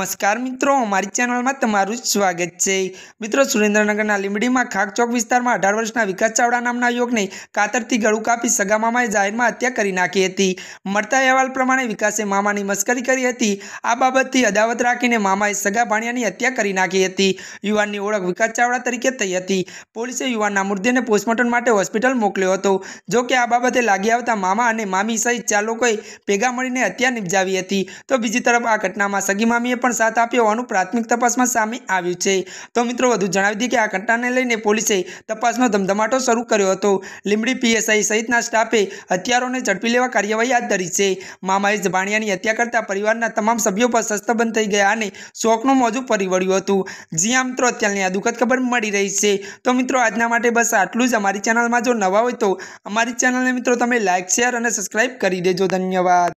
નમસ્કાર મિત્રો અમારી ચેનલમાં તમારું સ્વાગત છે મિત્રો સુરેન્દ્રનગરના લીંબડીમાં ખાકચોક વિસ્તારમાં અઢાર વર્ષના વિકાસ ચાવડા નામના યોગને કાતરથી ગળું કાપી સગા મામાએ જાહેરમાં હત્યા કરી નાખી હતી મળતા અહેવાલ પ્રમાણે વિકાસે મામાની મસ્કરી કરી હતી આ બાબતથી અદાવત રાખીને મામાએ સગા ભાણિયાની હત્યા કરી નાખી હતી યુવાનની ઓળખ વિકાસ ચાવડા તરીકે થઈ હતી પોલીસે યુવાનના મૃતદેહને પોસ્ટમોર્ટમ માટે હોસ્પિટલ મોકલ્યો હતો જો કે આ બાબતે લાગી આવતા મામા અને મામી સહિત ચાર લોકોએ ભેગા મળીને હત્યા નિપજાવી હતી તો બીજી તરફ આ ઘટનામાં સગી મામીએ પણ પણ સાથ આપ્યો હોવાનું પ્રાથમિક તપાસમાં સામે આવ્યું છે તો મિત્રો વધુ જણાવી દઈએ કે આ ઘટનાને લઈને પોલીસે તપાસનો ધમધમાટો શરૂ કર્યો હતો લીમડી પીએસઆઈ સહિતના સ્ટાફે હત્યારોને ઝડપી લેવા કાર્યવાહી હાથ ધરી છે મામાએ જબાણિયાની હત્યા કરતા પરિવારના તમામ સભ્યો પર શસ્ત્રબંધ થઈ ગયા અને શોકનું મોજું ફરી વળ્યું હતું જી આ મિત્રો અત્યારની આ દુઃખદ ખબર મળી રહી છે તો મિત્રો આજના માટે બસ આટલું જ અમારી ચેનલમાં જો નવા હોય તો અમારી ચેનલને મિત્રો તમે લાઇક શેર અને સબસ્ક્રાઈબ કરી દેજો ધન્યવાદ